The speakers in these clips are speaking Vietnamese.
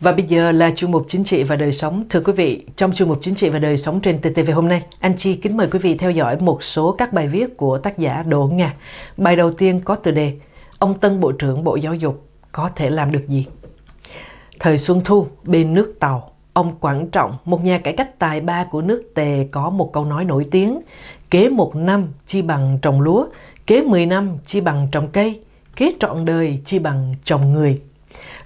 Và bây giờ là chuyên mục chính trị và đời sống. Thưa quý vị, trong chuyên mục chính trị và đời sống trên TTV hôm nay, anh Chi kính mời quý vị theo dõi một số các bài viết của tác giả Đỗ Nga. Bài đầu tiên có tựa đề Ông Tân Bộ trưởng Bộ Giáo dục có thể làm được gì? Thời Xuân Thu, bên nước Tàu, ông Quảng Trọng, một nhà cải cách tài ba của nước Tề có một câu nói nổi tiếng. Kế một năm chi bằng trồng lúa, kế mười năm chi bằng trồng cây, kế trọn đời chi bằng trồng người.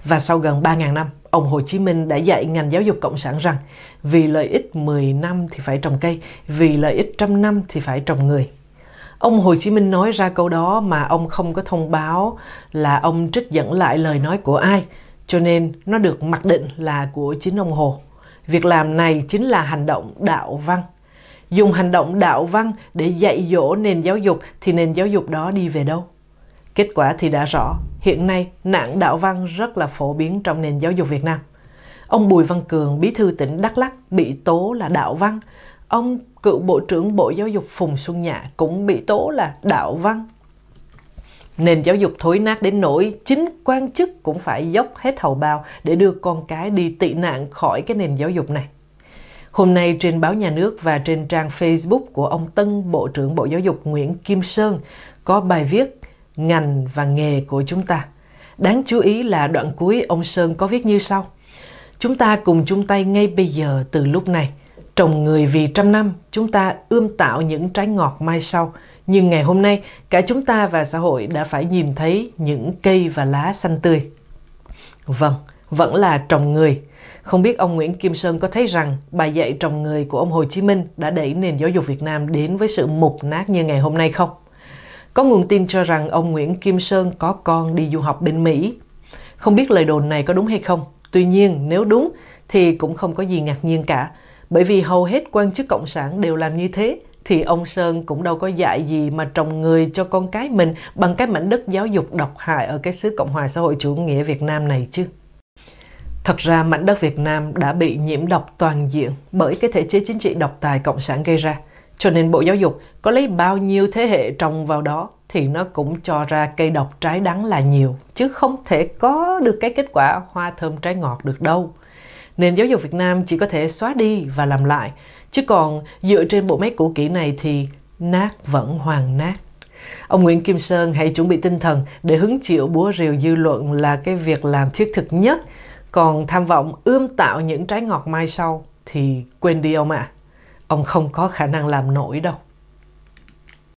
Và sau gần 3.000 năm, ông Hồ Chí Minh đã dạy ngành giáo dục cộng sản rằng vì lợi ích 10 năm thì phải trồng cây, vì lợi ích trăm năm thì phải trồng người. Ông Hồ Chí Minh nói ra câu đó mà ông không có thông báo là ông trích dẫn lại lời nói của ai, cho nên nó được mặc định là của chính ông Hồ. Việc làm này chính là hành động đạo văn. Dùng hành động đạo văn để dạy dỗ nền giáo dục thì nền giáo dục đó đi về đâu? Kết quả thì đã rõ, hiện nay nạn đạo văn rất là phổ biến trong nền giáo dục Việt Nam. Ông Bùi Văn Cường, bí thư tỉnh Đắk Lắk bị tố là đạo văn. Ông cựu Bộ trưởng Bộ Giáo dục Phùng Xuân Nhạ cũng bị tố là đạo văn. Nền giáo dục thối nát đến nỗi chính quan chức cũng phải dốc hết hầu bao để đưa con cái đi tị nạn khỏi cái nền giáo dục này. Hôm nay trên báo nhà nước và trên trang Facebook của ông Tân Bộ trưởng Bộ Giáo dục Nguyễn Kim Sơn có bài viết ngành và nghề của chúng ta. Đáng chú ý là đoạn cuối ông Sơn có viết như sau. Chúng ta cùng chung tay ngay bây giờ từ lúc này. Trồng người vì trăm năm, chúng ta ươm tạo những trái ngọt mai sau. Nhưng ngày hôm nay, cả chúng ta và xã hội đã phải nhìn thấy những cây và lá xanh tươi. Vâng, vẫn là trồng người. Không biết ông Nguyễn Kim Sơn có thấy rằng bài dạy trồng người của ông Hồ Chí Minh đã đẩy nền giáo dục Việt Nam đến với sự mục nát như ngày hôm nay không? Có nguồn tin cho rằng ông Nguyễn Kim Sơn có con đi du học bên Mỹ. Không biết lời đồn này có đúng hay không. Tuy nhiên, nếu đúng thì cũng không có gì ngạc nhiên cả. Bởi vì hầu hết quan chức cộng sản đều làm như thế, thì ông Sơn cũng đâu có dạy gì mà trồng người cho con cái mình bằng cái mảnh đất giáo dục độc hại ở cái xứ Cộng hòa xã hội chủ nghĩa Việt Nam này chứ. Thật ra mảnh đất Việt Nam đã bị nhiễm độc toàn diện bởi cái thể chế chính trị độc tài cộng sản gây ra – cho nên Bộ Giáo dục có lấy bao nhiêu thế hệ trồng vào đó thì nó cũng cho ra cây độc trái đắng là nhiều, chứ không thể có được cái kết quả hoa thơm trái ngọt được đâu. Nền giáo dục Việt Nam chỉ có thể xóa đi và làm lại, chứ còn dựa trên bộ máy cũ kỹ này thì nát vẫn hoàn nát. Ông Nguyễn Kim Sơn hãy chuẩn bị tinh thần để hứng chịu búa rìu dư luận là cái việc làm thiết thực nhất, còn tham vọng ươm tạo những trái ngọt mai sau thì quên đi ông ạ. À ông không có khả năng làm nổi đâu